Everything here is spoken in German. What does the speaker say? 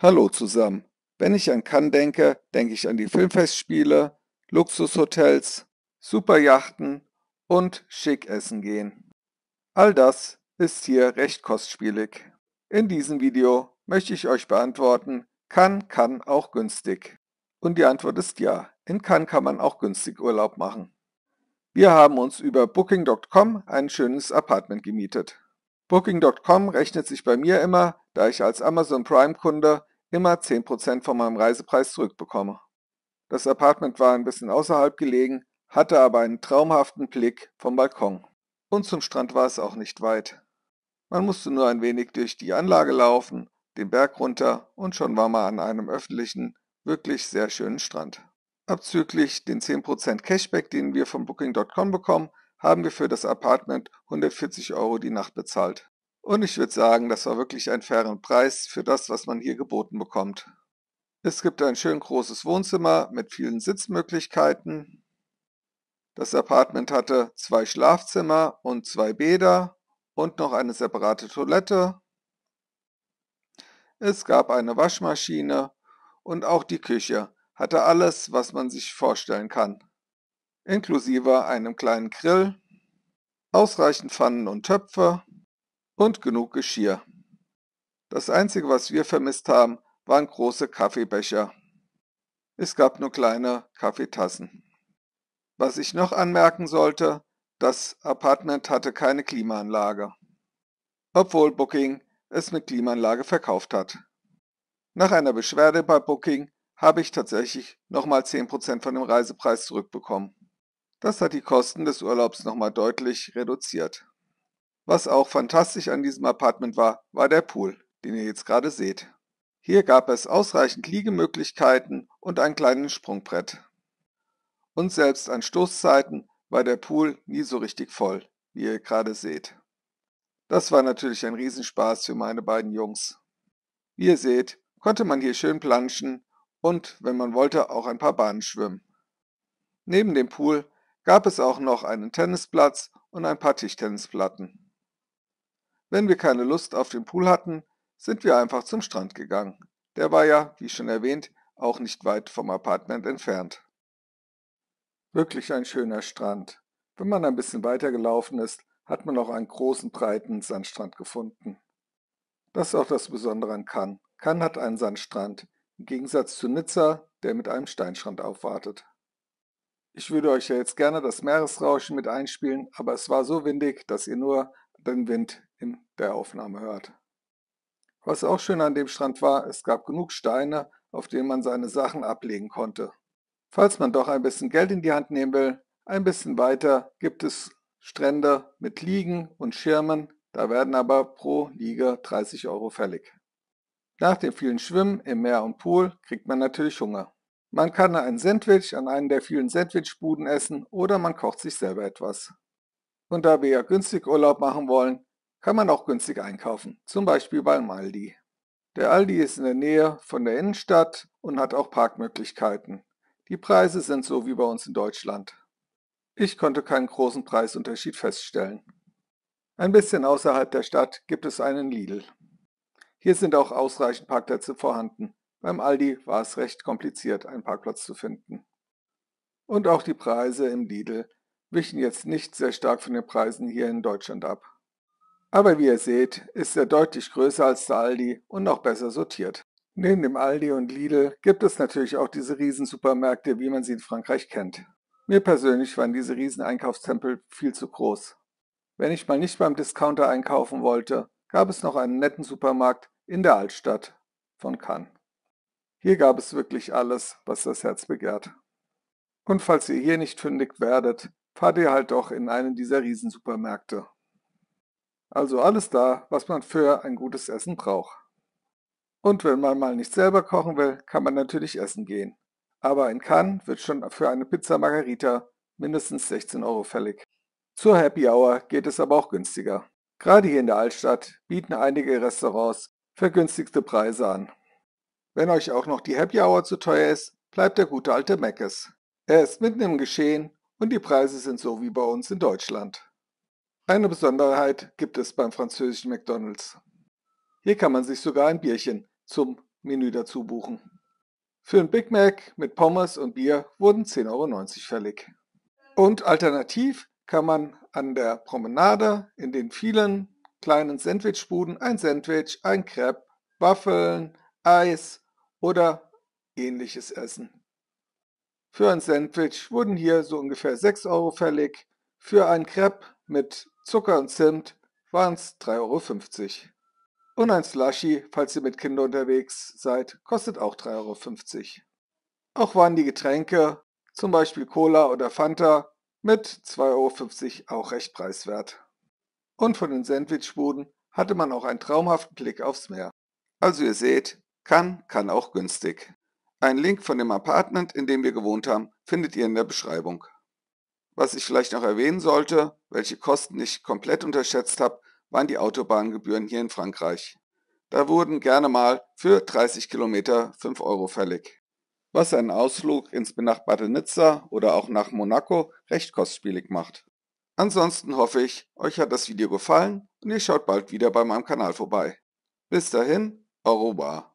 Hallo zusammen. Wenn ich an Cannes denke, denke ich an die Filmfestspiele, Luxushotels, Superjachten und schick essen gehen. All das ist hier recht kostspielig. In diesem Video möchte ich euch beantworten, kann kann auch günstig. Und die Antwort ist ja, in Cannes kann man auch günstig Urlaub machen. Wir haben uns über booking.com ein schönes Apartment gemietet. Booking.com rechnet sich bei mir immer, da ich als Amazon Prime-Kunde immer 10% von meinem Reisepreis zurückbekomme. Das Apartment war ein bisschen außerhalb gelegen, hatte aber einen traumhaften Blick vom Balkon. Und zum Strand war es auch nicht weit. Man musste nur ein wenig durch die Anlage laufen, den Berg runter und schon war man an einem öffentlichen, wirklich sehr schönen Strand. Abzüglich den 10% Cashback, den wir von Booking.com bekommen, haben wir für das Apartment 140 Euro die Nacht bezahlt. Und ich würde sagen, das war wirklich ein fairer Preis für das, was man hier geboten bekommt. Es gibt ein schön großes Wohnzimmer mit vielen Sitzmöglichkeiten. Das Apartment hatte zwei Schlafzimmer und zwei Bäder und noch eine separate Toilette. Es gab eine Waschmaschine und auch die Küche hatte alles, was man sich vorstellen kann inklusive einem kleinen Grill, ausreichend Pfannen und Töpfe und genug Geschirr. Das Einzige, was wir vermisst haben, waren große Kaffeebecher. Es gab nur kleine Kaffeetassen. Was ich noch anmerken sollte, das Apartment hatte keine Klimaanlage, obwohl Booking es mit Klimaanlage verkauft hat. Nach einer Beschwerde bei Booking habe ich tatsächlich nochmal 10% von dem Reisepreis zurückbekommen. Das hat die Kosten des Urlaubs nochmal deutlich reduziert. Was auch fantastisch an diesem Apartment war, war der Pool, den ihr jetzt gerade seht. Hier gab es ausreichend Liegemöglichkeiten und ein kleines Sprungbrett. Und selbst an Stoßzeiten war der Pool nie so richtig voll, wie ihr gerade seht. Das war natürlich ein Riesenspaß für meine beiden Jungs. Wie ihr seht, konnte man hier schön planschen und, wenn man wollte, auch ein paar Bahnen schwimmen. Neben dem Pool gab es auch noch einen Tennisplatz und ein paar Tischtennisplatten. Wenn wir keine Lust auf den Pool hatten, sind wir einfach zum Strand gegangen. Der war ja, wie schon erwähnt, auch nicht weit vom Apartment entfernt. Wirklich ein schöner Strand. Wenn man ein bisschen weiter gelaufen ist, hat man auch einen großen, breiten Sandstrand gefunden. Das ist auch das Besondere an Cannes. Cannes hat einen Sandstrand, im Gegensatz zu Nizza, der mit einem Steinstrand aufwartet. Ich würde euch ja jetzt gerne das Meeresrauschen mit einspielen, aber es war so windig, dass ihr nur den Wind in der Aufnahme hört. Was auch schön an dem Strand war, es gab genug Steine, auf denen man seine Sachen ablegen konnte. Falls man doch ein bisschen Geld in die Hand nehmen will, ein bisschen weiter gibt es Strände mit Liegen und Schirmen, da werden aber pro Liege 30 Euro fällig. Nach dem vielen Schwimmen im Meer und Pool kriegt man natürlich Hunger. Man kann ein Sandwich an einem der vielen Sandwichbuden essen oder man kocht sich selber etwas. Und da wir ja günstig Urlaub machen wollen, kann man auch günstig einkaufen, zum Beispiel beim Aldi. Der Aldi ist in der Nähe von der Innenstadt und hat auch Parkmöglichkeiten. Die Preise sind so wie bei uns in Deutschland. Ich konnte keinen großen Preisunterschied feststellen. Ein bisschen außerhalb der Stadt gibt es einen Lidl. Hier sind auch ausreichend Parkplätze vorhanden, beim Aldi war es recht kompliziert, einen Parkplatz zu finden. Und auch die Preise im Lidl wichen jetzt nicht sehr stark von den Preisen hier in Deutschland ab. Aber wie ihr seht, ist er deutlich größer als der Aldi und noch besser sortiert. Neben dem Aldi und Lidl gibt es natürlich auch diese Riesensupermärkte, wie man sie in Frankreich kennt. Mir persönlich waren diese Rieseneinkaufstempel viel zu groß. Wenn ich mal nicht beim Discounter einkaufen wollte, gab es noch einen netten Supermarkt in der Altstadt von Cannes. Hier gab es wirklich alles, was das Herz begehrt. Und falls ihr hier nicht fündig werdet, fahrt ihr halt doch in einen dieser Riesensupermärkte. Also alles da, was man für ein gutes Essen braucht. Und wenn man mal nicht selber kochen will, kann man natürlich essen gehen. Aber in Cannes wird schon für eine Pizza Margarita mindestens 16 Euro fällig. Zur Happy Hour geht es aber auch günstiger. Gerade hier in der Altstadt bieten einige Restaurants vergünstigte Preise an. Wenn euch auch noch die Happy Hour zu teuer ist, bleibt der gute alte Meckes. Er ist mitten im Geschehen und die Preise sind so wie bei uns in Deutschland. Eine Besonderheit gibt es beim französischen McDonald's. Hier kann man sich sogar ein Bierchen zum Menü dazu buchen. Für ein Big Mac mit Pommes und Bier wurden 10,90 Euro fällig. Und alternativ kann man an der Promenade in den vielen kleinen Sandwichbuden ein Sandwich, ein Crepe, Waffeln, Eis oder ähnliches essen. Für ein Sandwich wurden hier so ungefähr 6 Euro fällig, für ein Crepe mit Zucker und Zimt waren es 3,50 Euro. Und ein Slushy, falls ihr mit Kindern unterwegs seid, kostet auch 3,50 Euro. Auch waren die Getränke, zum Beispiel Cola oder Fanta, mit 2,50 Euro auch recht preiswert. Und von den Sandwichbuden hatte man auch einen traumhaften Blick aufs Meer. Also ihr seht, kann, kann auch günstig. Ein Link von dem Apartment, in dem wir gewohnt haben, findet ihr in der Beschreibung. Was ich vielleicht noch erwähnen sollte, welche Kosten ich komplett unterschätzt habe, waren die Autobahngebühren hier in Frankreich. Da wurden gerne mal für 30 Kilometer 5 Euro fällig, was einen Ausflug ins benachbarte Nizza oder auch nach Monaco recht kostspielig macht. Ansonsten hoffe ich, euch hat das Video gefallen und ihr schaut bald wieder bei meinem Kanal vorbei. Bis dahin, au revoir.